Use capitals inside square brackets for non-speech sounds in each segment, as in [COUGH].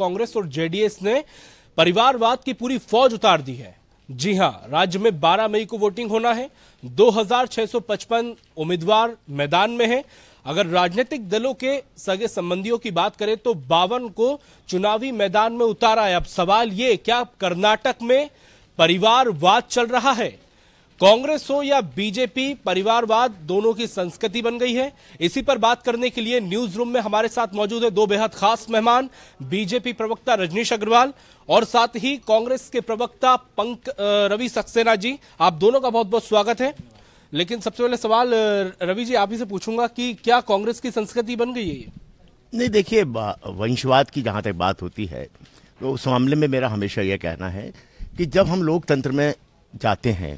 कांग्रेस और जेडीएस ने परिवारवाद की पूरी फौज उतार दी है जी हां राज्य में 12 मई को वोटिंग होना है 2655 उम्मीदवार मैदान में हैं अगर राजनीतिक दलों के सगे संबंधियों की बात करें तो बावन को चुनावी मैदान में उतारा है अब सवाल ये क्या कर्नाटक में परिवारवाद चल रहा है कांग्रेस हो या बीजेपी परिवारवाद दोनों की संस्कृति बन गई है इसी पर बात करने के लिए न्यूज रूम में हमारे साथ मौजूद है दो बेहद खास मेहमान बीजेपी प्रवक्ता रजनीश अग्रवाल और साथ ही कांग्रेस के प्रवक्ता पंक रवि सक्सेना जी आप दोनों का बहुत बहुत स्वागत है लेकिन सबसे पहले सवाल रवि जी आप ही से पूछूंगा कि क्या कांग्रेस की संस्कृति बन गई है नहीं देखिए वंशवाद की जहां तक बात होती है तो उस मामले में मेरा हमेशा यह कहना है कि जब हम लोकतंत्र में जाते हैं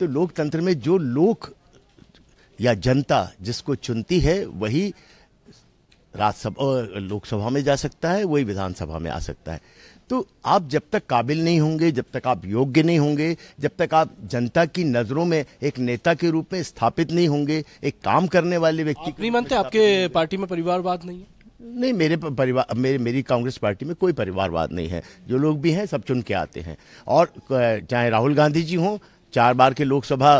तो लोकतंत्र में जो लोक या जनता जिसको चुनती है वही राज्यसभा लोकसभा में जा सकता है वही विधानसभा में आ सकता है तो आप जब तक काबिल नहीं होंगे जब तक आप योग्य नहीं होंगे जब तक आप जनता की नज़रों में एक नेता के रूप में स्थापित नहीं होंगे एक काम करने वाले व्यक्ति नहीं मानते आपके पार्टी में परिवारवाद नहीं है नहीं मेरे परिवार मेरे मेरी कांग्रेस पार्टी में कोई परिवारवाद नहीं है जो लोग भी हैं सब चुन के आते हैं और चाहे राहुल गांधी जी हों चार बार के लोकसभा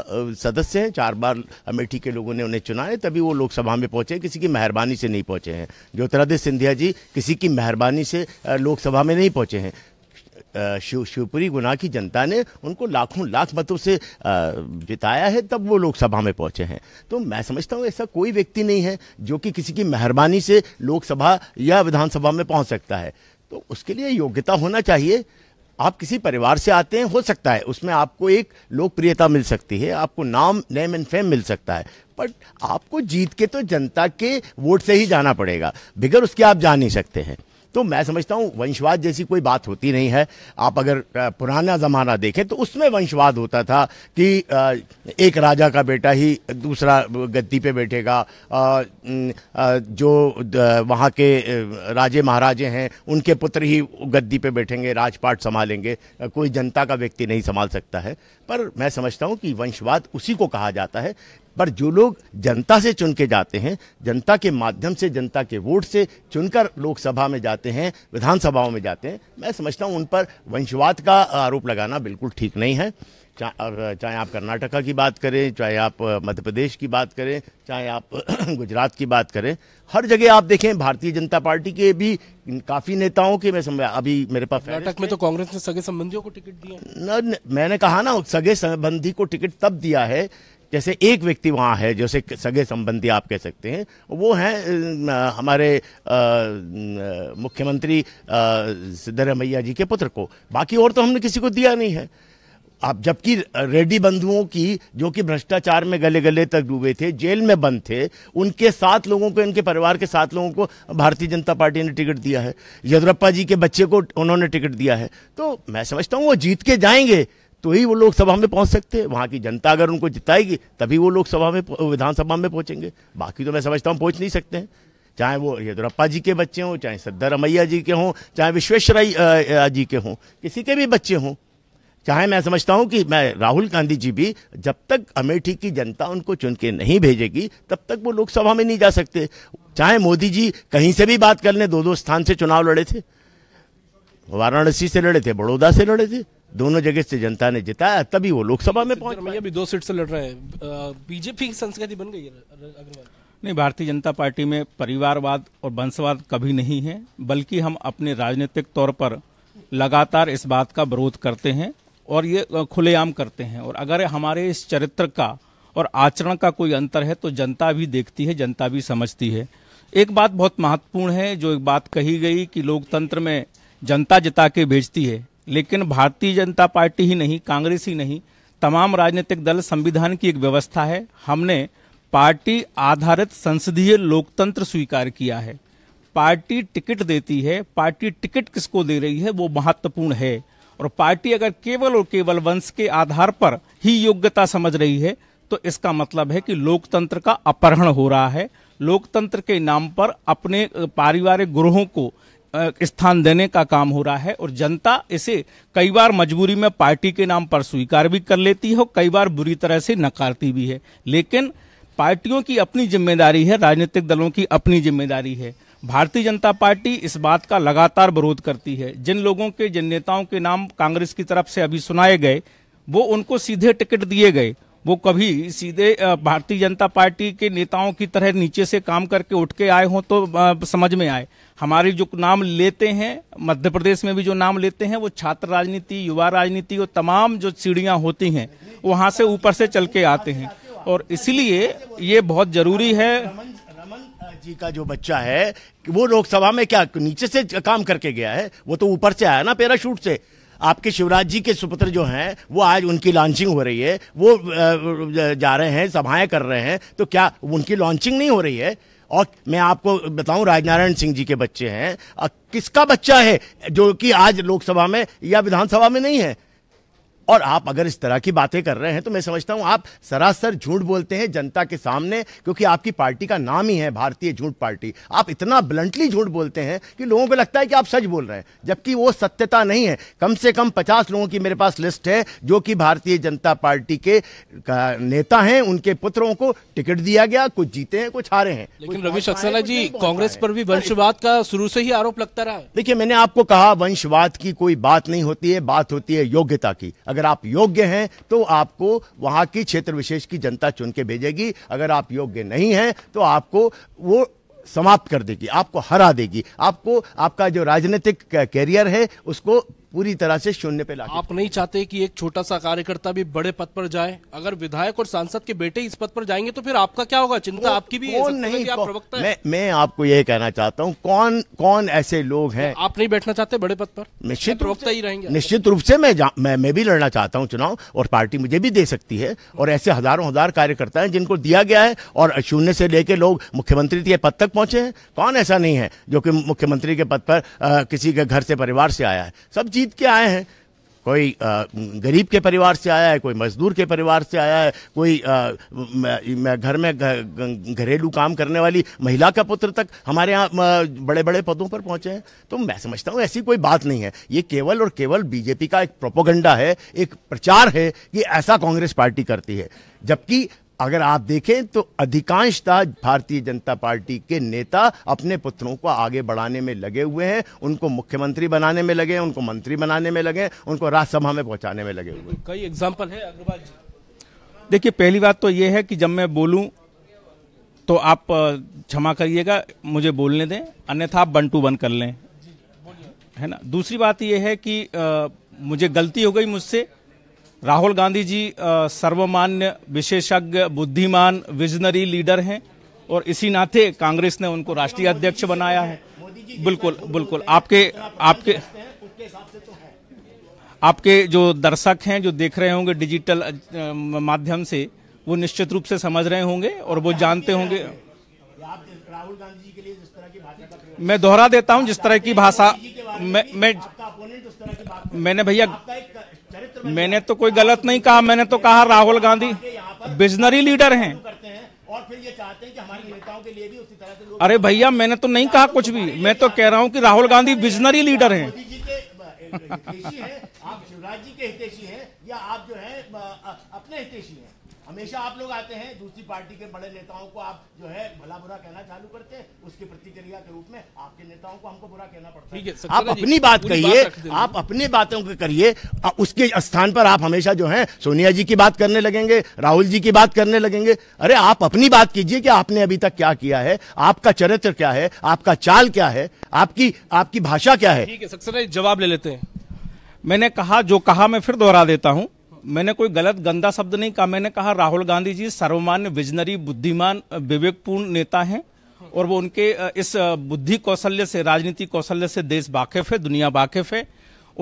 सदस्य हैं चार बार अमेठी के लोगों ने उन्हें चुना है तभी वो लोकसभा में पहुंचे किसी की मेहरबानी से नहीं पहुंचे हैं ज्योतिरादित्य सिंधिया जी किसी की मेहरबानी से लोकसभा में नहीं पहुंचे हैं शिव शिवपुरी गुना की जनता ने उनको लाखों लाख मतों से जिताया है तब वो लोकसभा में पहुंचे हैं तो मैं समझता हूँ ऐसा कोई व्यक्ति नहीं है जो कि किसी की मेहरबानी से लोकसभा या विधानसभा में पहुंच सकता है तो उसके लिए योग्यता होना चाहिए आप किसी परिवार से आते हैं हो सकता है उसमें आपको एक लोकप्रियता मिल सकती है आपको नाम नेम एंड फेम मिल सकता है बट आपको जीत के तो जनता के वोट से ही जाना पड़ेगा बिगर उसके आप जा नहीं सकते हैं तो मैं समझता हूँ वंशवाद जैसी कोई बात होती नहीं है आप अगर पुराना ज़माना देखें तो उसमें वंशवाद होता था कि एक राजा का बेटा ही दूसरा गद्दी पे बैठेगा जो वहाँ के राजे महाराजे हैं उनके पुत्र ही गद्दी पे बैठेंगे राजपाट संभालेंगे कोई जनता का व्यक्ति नहीं संभाल सकता है पर मैं समझता हूँ कि वंशवाद उसी को कहा जाता है पर जो लोग जनता से चुन के जाते हैं जनता के माध्यम से जनता के वोट से चुनकर लोकसभा में जाते हैं विधानसभाओं में जाते हैं मैं समझता हूँ उन पर वंशवाद का आरोप लगाना बिल्कुल ठीक नहीं है चाहे आप कर्नाटका की बात करें चाहे आप मध्य प्रदेश की बात करें चाहे आप [CLEARS THROAT] गुजरात की बात करें हर जगह आप देखें भारतीय जनता पार्टी के भी काफ़ी नेताओं के मैं समझ अभी मेरे पास कर्नाटक में तो कांग्रेस ने सगे संबंधियों को टिकट दिया न, न मैंने कहा ना सगे संबंधी को टिकट तब दिया है जैसे एक व्यक्ति वहाँ है जैसे सगे संबंधी आप कह सकते हैं वो हैं हमारे मुख्यमंत्री सिद्धरमैया जी के पुत्र को बाकी और तो हमने किसी को दिया नहीं है आप जबकि रेड्डी बंधुओं की जो कि भ्रष्टाचार में गले गले तक डूबे थे जेल में बंद थे उनके सात लोगों को इनके परिवार के सात लोगों को भारतीय जनता पार्टी ने टिकट दिया है येदुरप्पा जी के बच्चे को उन्होंने टिकट दिया है तो मैं समझता हूँ वो जीत के जाएंगे तो ही वो लोकसभा में पहुंच सकते हैं वहाँ की जनता अगर उनको जिताएगी तभी वो लोकसभा में विधानसभा में पहुंचेंगे बाकी तो मैं समझता हूँ पहुँच नहीं सकते हैं चाहे वो येदुरप्पा जी के बच्चे हों चाहे सिद्धारमैया जी के हों चाहे विश्वेश्वराय जी के हों किसी के भी बच्चे हों चाहे मैं समझता हूं कि मैं राहुल गांधी जी भी जब तक अमेठी की जनता उनको चुन के नहीं भेजेगी तब तक वो लोकसभा में नहीं जा सकते चाहे मोदी जी कहीं से भी बात कर लें दो दो स्थान से चुनाव लड़े थे वाराणसी से लड़े थे बड़ौदा से लड़े थे दोनों जगह से जनता ने जिताया तभी वो लोकसभा में पहुंच मैया अभी दो सीट से लड़ रहे हैं बीजेपी की संस्कृति बन गई है अग्रवाल नहीं भारतीय जनता पार्टी में परिवारवाद और वंशवाद कभी नहीं है बल्कि हम अपने राजनीतिक तौर पर लगातार इस बात का विरोध करते हैं और ये खुलेआम करते हैं और अगर हमारे इस चरित्र का और आचरण का कोई अंतर है तो जनता भी देखती है जनता भी समझती है एक बात बहुत महत्वपूर्ण है जो एक बात कही गई कि लोकतंत्र में जनता जिता के भेजती है लेकिन भारतीय जनता पार्टी ही नहीं कांग्रेस ही नहीं तमाम राजनीतिक दल संविधान की एक व्यवस्था है हमने पार्टी आधारित संसदीय लोकतंत्र स्वीकार किया है पार्टी टिकट देती है पार्टी टिकट किसको दे रही है वो महत्वपूर्ण है और पार्टी अगर केवल और केवल वंश के आधार पर ही योग्यता समझ रही है तो इसका मतलब है कि लोकतंत्र का अपहरण हो रहा है लोकतंत्र के नाम पर अपने पारिवारिक ग्रोहों को स्थान देने का काम हो रहा है और जनता इसे कई बार मजबूरी में पार्टी के नाम पर स्वीकार भी कर लेती है और कई बार बुरी तरह से नकारती भी है लेकिन पार्टियों की अपनी जिम्मेदारी है राजनीतिक दलों की अपनी जिम्मेदारी है भारतीय जनता पार्टी इस बात का लगातार विरोध करती है जिन लोगों के जिन नेताओं के नाम कांग्रेस की तरफ से अभी सुनाए गए वो उनको सीधे टिकट दिए गए वो कभी सीधे भारतीय जनता पार्टी के नेताओं की तरह नीचे से काम करके उठ के आए हों तो समझ में आए हमारे जो नाम लेते हैं मध्य प्रदेश में भी जो नाम लेते हैं वो छात्र राजनीति युवा राजनीति और तमाम जो सीढ़ियां होती हैं वहां से ऊपर से चल के आते हैं और इसलिए ये बहुत जरूरी है जी का जो बच्चा है वो लोकसभा में क्या नीचे से काम करके गया है वो तो ऊपर से आया ना पैराशूट से आपके शिवराज जी के सुपुत्र जो हैं वो आज उनकी लॉन्चिंग हो रही है वो जा रहे हैं सभाएं कर रहे हैं तो क्या उनकी लॉन्चिंग नहीं हो रही है और मैं आपको बताऊं राजनारायण सिंह जी के बच्चे हैं किसका बच्चा है जो कि आज लोकसभा में या विधानसभा में नहीं है और आप अगर इस तरह की बातें कर रहे हैं तो मैं समझता हूं आप सरासर झूठ बोलते हैं जनता के सामने क्योंकि आपकी पार्टी का नाम ही है भारतीय झूठ पार्टी आप इतना ब्लंटली झूठ बोलते हैं कि लोगों को लगता है कि आप सच बोल रहे हैं जबकि वो सत्यता नहीं है कम से कम पचास लोगों की मेरे पास लिस्ट है जो कि भारतीय जनता पार्टी के नेता हैं उनके पुत्रों को टिकट दिया गया कुछ जीते हैं कुछ हारे हैं लेकिन रवि सक्सेना जी कांग्रेस पर भी वंशवाद का शुरू से ही आरोप लगता रहा देखिए मैंने आपको कहा वंशवाद की कोई बात नहीं होती है बात होती है योग्यता की अगर अगर आप योग्य हैं तो आपको वहां की क्षेत्र विशेष की जनता चुन के भेजेगी अगर आप योग्य नहीं हैं तो आपको वो समाप्त कर देगी आपको हरा देगी आपको आपका जो राजनीतिक कैरियर है उसको पूरी तरह से शून्य पे ला आप नहीं चाहते कि एक छोटा सा कार्यकर्ता भी बड़े पद पर जाए अगर विधायक और सांसद के बेटे इस पद पर जाएंगे तो फिर आपका क्या होगा चिंता आपकी भी कौन नहीं आप प्रवक्ता मैं, मैं आपको यह कहना चाहता हूँ कौन कौन ऐसे लोग हैं आप नहीं बैठना चाहते बड़े पद पर निश्चित प्रवक्ता ही रहेंगे निश्चित रूप से मैं मैं मैं भी लड़ना चाहता हूँ चुनाव और पार्टी मुझे भी दे सकती है और ऐसे हजारों हजार कार्यकर्ता है जिनको दिया गया है और शून्य से लेकर लोग मुख्यमंत्री के पद तक पहुंचे हैं कौन ऐसा नहीं है जो कि मुख्यमंत्री के पद पर किसी के घर से परिवार से आया है सब जीत के आए हैं कोई गरीब के परिवार से आया है कोई मजदूर के परिवार से आया है कोई मैं घर में घरेलू काम करने वाली महिला का पुत्र तक हमारे यहाँ बड़े बड़े पदों पर पहुंचे हैं तो मैं समझता हूँ ऐसी कोई बात नहीं है ये केवल और केवल बीजेपी का एक प्रोपोगंडा है एक प्रचार है कि ऐसा कांग्रेस पार्टी करती है जबकि अगर आप देखें तो अधिकांशतः भारतीय जनता पार्टी के नेता अपने पुत्रों को आगे बढ़ाने में लगे हुए हैं उनको मुख्यमंत्री बनाने में लगे उनको मंत्री बनाने में लगे उनको राज्यसभा में पहुंचाने में लगे हुए कई एग्जाम्पल है अग्रवाल जी देखिए पहली बात तो ये है कि जब मैं बोलूं तो आप क्षमा करिएगा मुझे बोलने दें अन्यथा आप वन टू वन कर लें है ना दूसरी बात यह है कि आ, मुझे गलती हो गई मुझसे राहुल गांधी जी सर्वमान्य विशेषज्ञ बुद्धिमान विजनरी लीडर हैं और इसी नाते कांग्रेस ने उनको राष्ट्रीय अध्यक्ष बनाया है बिल्कुल बिल्कुल आपके आपके आपके जो दर्शक हैं जो देख रहे होंगे डिजिटल माध्यम से वो निश्चित रूप से समझ रहे होंगे और वो जानते होंगे राहुल गांधी जी के लिए जिस तरह की भाषा मैं दोहरा देता हूं जिस तरह की भाषा मैं मैं मैंने भैया मैंने तो कोई गलत नहीं कहा मैंने तो कहा राहुल गांधी बिजनरी लीडर हैं और फिर ये चाहते हैं कि हमारे नेताओं के लिए भी उसी तरह से अरे भैया मैंने तो नहीं कहा कुछ भी मैं तो कह रहा हूँ कि राहुल गांधी बिजनरी लीडर हैं आप शिवराज जी के हितेशी हैं या आप जो है अपने हितेशी हैं हमेशा आप लोग आते हैं दूसरी पार्टी के बड़े नेताओं को आप जो है भला बुरा कहना चालू करते हैं उसकी प्रतिक्रिया के रूप में आपके नेताओं को हमको बुरा कहना पड़ता है आप अपनी बात कहिए आप अपनी बातों को करिए उसके स्थान पर आप हमेशा जो है सोनिया जी की बात करने लगेंगे राहुल जी की बात करने लगेंगे अरे आप अपनी बात कीजिए कि आपने अभी तक क्या किया है आपका चरित्र क्या है आपका चाल क्या है आपकी आपकी भाषा क्या है ठीक है जवाब ले लेते हैं मैंने कहा जो कहा मैं फिर दोहरा देता हूं मैंने कोई गलत गंदा शब्द नहीं कहा मैंने कहा राहुल गांधी जी सर्वमान्य विजनरी बुद्धिमान विवेकपूर्ण नेता हैं और वो उनके इस बुद्धि कौशल्य से राजनीति कौशल्य से देश वाकिफ है दुनिया वाकिफ है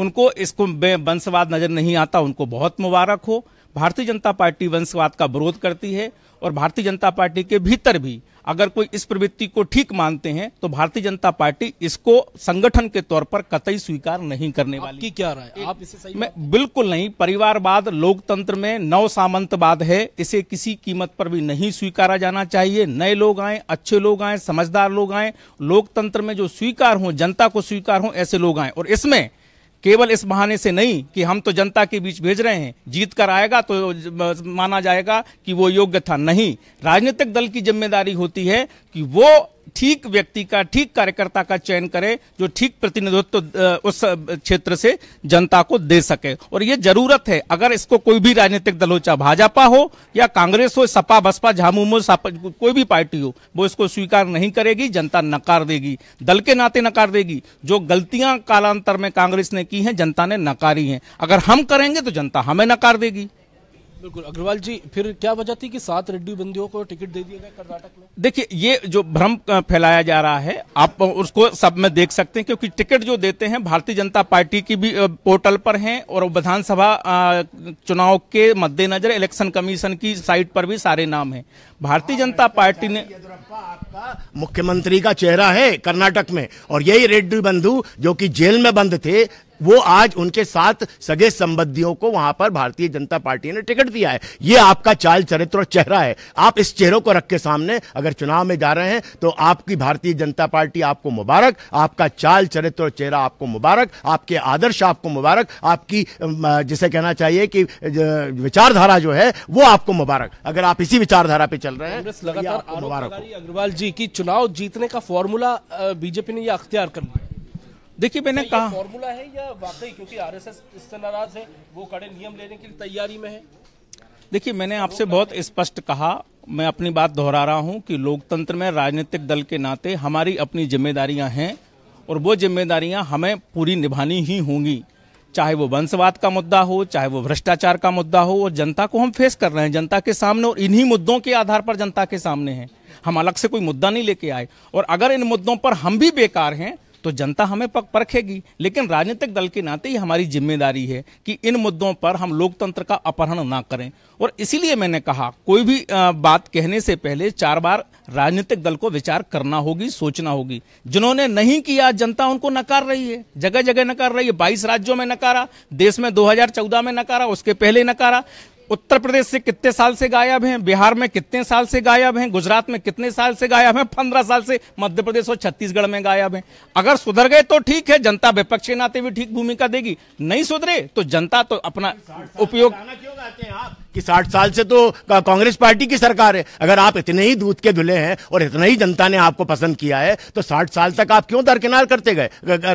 उनको इसको वंशवाद नजर नहीं आता उनको बहुत मुबारक हो भारतीय जनता पार्टी वंशवाद का विरोध करती है और भारतीय जनता पार्टी के भीतर भी अगर कोई इस प्रवृत्ति को ठीक मानते हैं तो भारतीय जनता पार्टी इसको संगठन के तौर पर कतई स्वीकार नहीं करने वाली की क्या राय आप इसे सही मैं बिल्कुल नहीं परिवारवाद लोकतंत्र में नव सामंतवाद है इसे किसी कीमत पर भी नहीं स्वीकारा जाना चाहिए नए लोग आए अच्छे लोग आए समझदार लोग आए लोकतंत्र में जो स्वीकार हो जनता को स्वीकार हो ऐसे लोग आए और इसमें केवल इस बहाने से नहीं कि हम तो जनता के बीच भेज रहे हैं जीत कर आएगा तो माना जाएगा कि वो योग्य था नहीं राजनीतिक दल की जिम्मेदारी होती है कि वो ठीक व्यक्ति का ठीक कार्यकर्ता का चयन करें जो ठीक प्रतिनिधित्व तो उस क्षेत्र से जनता को दे सके और ये जरूरत है अगर इसको कोई भी राजनीतिक दल हो चाहे भाजपा हो या कांग्रेस हो सपा बसपा झामुमो कोई भी पार्टी हो वो इसको स्वीकार नहीं करेगी जनता नकार देगी दल के नाते नकार देगी जो गलतियां कालांतर में कांग्रेस ने की हैं जनता ने नकारी हैं अगर हम करेंगे तो जनता हमें नकार देगी बिल्कुल अग्रवाल जी फिर क्या वजह थी कि सात रेड्डी बंदियों को टिकट दे दिया गया कर्नाटक में देखिए ये जो भ्रम फैलाया जा रहा है आप उसको सब में देख सकते हैं क्योंकि टिकट जो देते हैं भारतीय जनता पार्टी की भी पोर्टल पर हैं और विधानसभा चुनाव के मद्देनजर इलेक्शन कमीशन की साइट पर भी सारे नाम है भारतीय जनता हाँ, पार्टी ने मुख्यमंत्री का चेहरा है कर्नाटक में और यही रेड्डी बंधु जो की जेल में बंद थे वो आज उनके साथ सगे संबंधियों को वहां पर भारतीय जनता पार्टी ने टिकट दिया है ये आपका चाल चरित्र और चेहरा है आप इस चेहरों को रख के सामने अगर चुनाव में जा रहे हैं तो आपकी भारतीय जनता पार्टी आपको मुबारक आपका चाल चरित्र और चेहरा आपको मुबारक आपके आदर्श आपको मुबारक आपकी जिसे कहना चाहिए कि विचारधारा जो है वो आपको मुबारक अगर आप इसी विचारधारा पे चल रहे हैं तो मुबारक अग्रवाल जी की चुनाव जीतने का फॉर्मूला बीजेपी ने यह अख्तियार कर लिया देखिए मैंने कहा फॉर्मूला है या वाकई क्योंकि आरएसएस इससे नाराज है वो कड़े नियम लेने लिए तैयारी में है देखिए मैंने आपसे बहुत स्पष्ट कहा मैं अपनी बात दोहरा रहा हूं कि लोकतंत्र में राजनीतिक दल के नाते हमारी अपनी जिम्मेदारियां हैं और वो जिम्मेदारियां हमें पूरी निभानी ही होंगी चाहे वो वंशवाद का मुद्दा हो चाहे वो भ्रष्टाचार का मुद्दा हो और जनता को हम फेस कर रहे हैं जनता के सामने और इन्हीं मुद्दों के आधार पर जनता के सामने हैं हम अलग से कोई मुद्दा नहीं लेके आए और अगर इन मुद्दों पर हम भी बेकार हैं तो जनता हमें परखेगी लेकिन राजनीतिक दल के नाते ही हमारी जिम्मेदारी है कि इन मुद्दों पर हम लोकतंत्र का अपहरण ना करें और इसीलिए मैंने कहा कोई भी बात कहने से पहले चार बार राजनीतिक दल को विचार करना होगी सोचना होगी जिन्होंने नहीं किया जनता उनको नकार रही है जगह जगह नकार रही है बाईस राज्यों में नकारा देश में 2014 में नकारा उसके पहले नकारा उत्तर प्रदेश से कितने साल से गायब हैं बिहार में कितने साल से गायब हैं गुजरात में कितने साल से गायब हैं पंद्रह साल से मध्य प्रदेश और छत्तीसगढ़ में गायब हैं अगर सुधर गए तो ठीक है जनता विपक्ष के नाते भी ठीक भूमिका देगी नहीं सुधरे तो जनता तो अपना उपयोग कि साठ साल से तो कांग्रेस पार्टी की सरकार है अगर आप इतने ही दूध के धुले हैं और इतना ही जनता ने आपको पसंद किया है तो साठ साल तक आप क्यों दरकिनार करते गए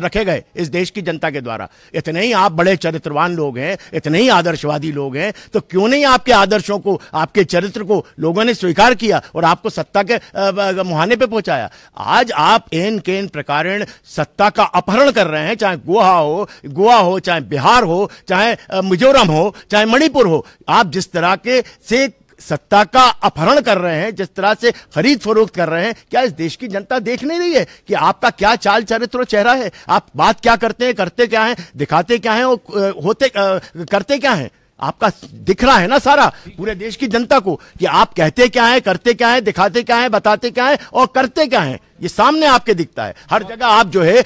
रखे गए इस देश की जनता के द्वारा इतने ही आप बड़े चरित्रवान लोग हैं इतने ही आदर्शवादी लोग हैं तो क्यों नहीं आपके आदर्शों को आपके चरित्र को लोगों ने स्वीकार किया और आपको सत्ता के मुहाने पर पहुंचाया आज आप एन के प्रकार सत्ता का अपहरण कर रहे हैं चाहे गोवा हो गोवा हो चाहे बिहार हो चाहे मिजोरम हो चाहे मणिपुर हो आप जिस तरह के से सत्ता का अपहरण कर रहे हैं जिस तरह से खरीद फरोख्त कर रहे हैं क्या इस देश की जनता देख नहीं रही है कि आपका क्या चाल चरित्र और चेहरा है आप बात क्या करते हैं करते क्या हैं दिखाते क्या हैं और होते करते क्या हैं आपका दिख रहा है ना सारा पूरे देश की जनता को कि आप कहते क्या हैं करते क्या हैं दिखाते क्या हैं बताते क्या हैं और करते क्या हैं ये सामने आपके दिखता है हर जगह आप जो है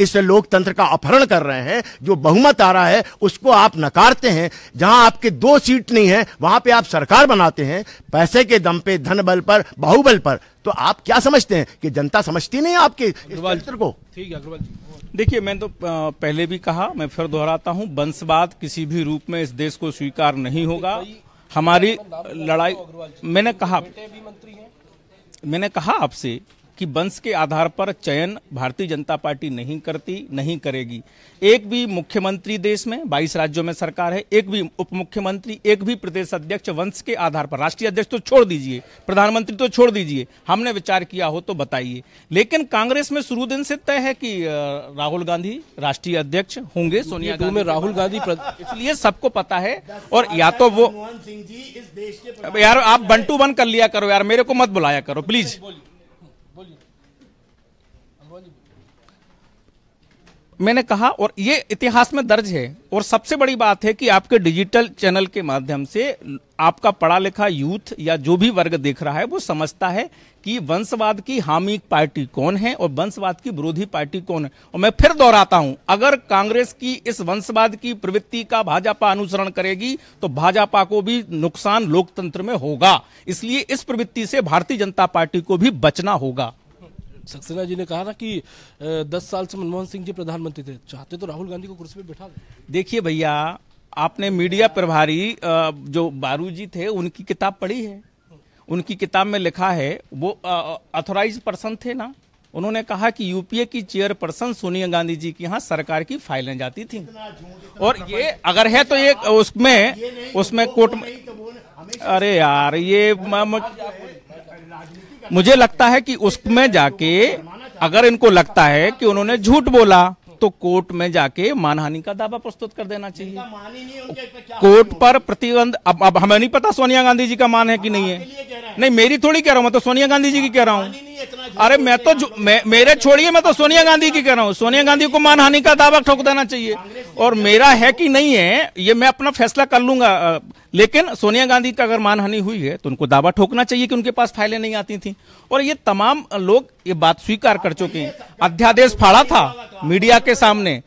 इस लोकतंत्र का अपहरण कर रहे हैं जो बहुमत आ रहा है उसको आप नकारते हैं जहां आपके दो सीट नहीं है वहां पे आप सरकार बनाते हैं पैसे के दम पे धन बल पर बाहुबल पर तो आप क्या समझते हैं कि जनता समझती नहीं आपके तंत्र को ठीक है अग्रवाल देखिए मैं तो पहले भी कहा मैं फिर दोहराता हूँ वंशवाद किसी भी रूप में इस देश को स्वीकार नहीं होगा हमारी लड़ाई मैंने कहा मैंने कहा आपसे कि वंश के आधार पर चयन भारतीय जनता पार्टी नहीं करती नहीं करेगी एक भी मुख्यमंत्री देश में 22 राज्यों में सरकार है एक भी उप मुख्यमंत्री एक भी प्रदेश अध्यक्ष वंश के आधार पर राष्ट्रीय अध्यक्ष तो छोड़ दीजिए प्रधानमंत्री तो छोड़ दीजिए हमने विचार किया हो तो बताइए लेकिन कांग्रेस में शुरू दिन से तय है कि राहुल गांधी राष्ट्रीय अध्यक्ष होंगे सोनिया गांधी में राहुल गांधी इसलिए सबको पता है और या तो वो यार आप बंटू बन कर लिया करो यार मेरे को मत बुलाया करो प्लीज मैंने कहा और ये इतिहास में दर्ज है और सबसे बड़ी बात है कि आपके डिजिटल चैनल के माध्यम से आपका पढ़ा लिखा यूथ या जो भी वर्ग देख रहा है वो समझता है कि वंशवाद की हामी पार्टी कौन है और वंशवाद की विरोधी पार्टी कौन है और मैं फिर दोहराता हूं अगर कांग्रेस की इस वंशवाद की प्रवृत्ति का भाजपा अनुसरण करेगी तो भाजपा को भी नुकसान लोकतंत्र में होगा इसलिए इस प्रवृत्ति से भारतीय जनता पार्टी को भी बचना होगा सक्सेना जी ने कहा ना कि दस साल से मनमोहन सिंह जी प्रधानमंत्री थे चाहते तो राहुल गांधी को कुर्सी पे बैठा देखिए भैया आपने मीडिया प्रभारी जो बारू जी थे उनकी किताब पढ़ी है उनकी किताब में लिखा है वो अथोराइज पर्सन थे ना उन्होंने कहा कि यूपीए की चेयर पर्सन सोनिया गांधी जी की यहाँ सरकार की फाइलें जाती थी और ये अगर है तो ये उसमें उसमें कोर्ट में तो अरे यार ये मुझे लगता है कि उसमें जाके अगर इनको लगता है कि उन्होंने झूठ बोला तो कोर्ट में जाके मानहानि का दावा प्रस्तुत कर देना चाहिए कोर्ट पर प्रतिबंध अब अब हमें नहीं पता सोनिया गांधी जी का मान है कि नहीं है नहीं मेरी थोड़ी कह रहा हूं मैं तो सोनिया गांधी जी की कह रहा हूँ अरे मैं तो मैं, मेरे छोड़िए मैं तो सोनिया गांधी की कह रहा हूँ सोनिया गांधी को मानहानि का दावा ठोक देना चाहिए और मेरा है कि नहीं है ये मैं अपना फैसला कर लूंगा लेकिन सोनिया गांधी का अगर मानहानि हुई है तो उनको दावा ठोकना चाहिए कि उनके पास फाइलें नहीं आती थी और ये तमाम लोग ये बात स्वीकार कर चुके हैं अध्यादेश फाड़ा था मीडिया के सामने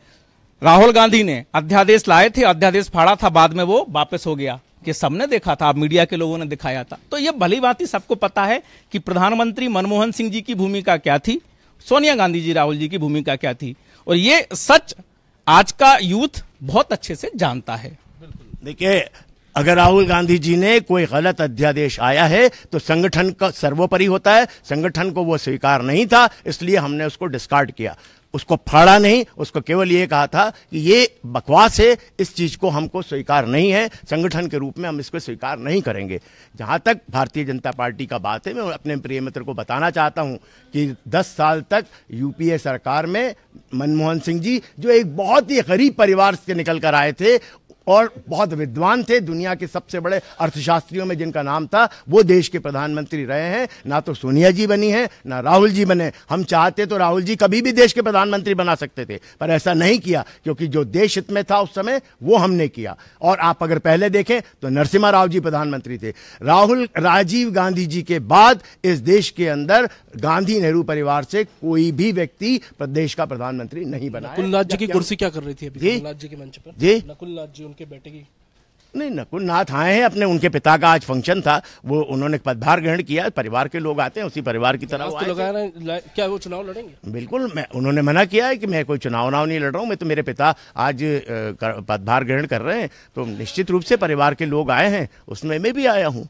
राहुल गांधी ने अध्यादेश लाए थे अध्यादेश फाड़ा था बाद में वो वापस हो गया कि सबने देखा था मीडिया के लोगों ने दिखाया था तो ये भली बात ही सबको पता है कि प्रधानमंत्री मनमोहन सिंह जी की भूमिका क्या थी सोनिया गांधी जी राहुल जी की भूमिका क्या थी और ये सच आज का यूथ बहुत अच्छे से जानता है देखिए अगर राहुल गांधी जी ने कोई गलत अध्यादेश आया है तो संगठन का सर्वोपरि होता है संगठन को वो स्वीकार नहीं था इसलिए हमने उसको डिस्कार्ड किया उसको फाड़ा नहीं उसको केवल ये कहा था कि ये बकवास है इस चीज़ को हमको स्वीकार नहीं है संगठन के रूप में हम इसको स्वीकार नहीं करेंगे जहाँ तक भारतीय जनता पार्टी का बात है मैं अपने प्रिय मित्र को बताना चाहता हूँ कि 10 साल तक यूपीए सरकार में मनमोहन सिंह जी जो एक बहुत ही गरीब परिवार से निकल कर आए थे और बहुत विद्वान थे दुनिया के सबसे बड़े अर्थशास्त्रियों में जिनका नाम था वो देश के प्रधानमंत्री रहे हैं ना तो सोनिया जी बनी है ना राहुल जी बने हम चाहते तो राहुल जी कभी भी देश के प्रधानमंत्री बना सकते थे पर ऐसा नहीं किया क्योंकि जो देश हित में था उस समय वो हमने किया और आप अगर पहले देखें तो नरसिम्हा राव जी प्रधानमंत्री थे राहुल राजीव गांधी जी के बाद इस देश के अंदर गांधी नेहरू परिवार से कोई भी व्यक्ति देश का प्रधानमंत्री नहीं बना जी की कुर्सी क्या कर रही थी जी जी उनके बेटे की नहीं नकुल नाथ आए हैं अपने उनके पिता का आज फंक्शन था वो उन्होंने पदभार ग्रहण किया परिवार के लोग आते हैं उसी परिवार की तरह तो लगाना क्या वो चुनाव लड़ेंगे बिल्कुल मैं उन्होंने मना किया है कि मैं कोई चुनाव उनाव नहीं लड़ रहा हूँ मैं तो मेरे पिता आज पदभार ग्रहण कर रहे हैं तो निश्चित रूप से परिवार के लोग आए हैं उसमें मैं भी आया हूँ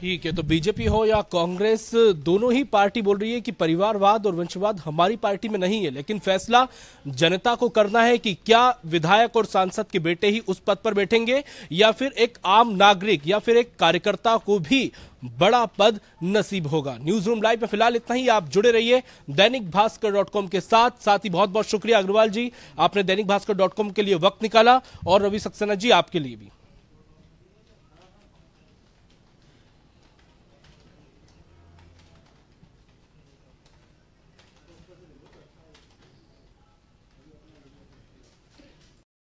ठीक है तो बीजेपी हो या कांग्रेस दोनों ही पार्टी बोल रही है कि परिवारवाद और वंशवाद हमारी पार्टी में नहीं है लेकिन फैसला जनता को करना है कि क्या विधायक और सांसद के बेटे ही उस पद पर बैठेंगे या फिर एक आम नागरिक या फिर एक कार्यकर्ता को भी बड़ा पद नसीब होगा न्यूज रूम लाइव में फिलहाल इतना ही आप जुड़े रहिए दैनिक भास्कर डॉट कॉम के साथ साथ ही बहुत बहुत शुक्रिया अग्रवाल जी आपने दैनिक भास्कर डॉट कॉम के लिए वक्त निकाला और रवि सक्सेना जी आपके लिए भी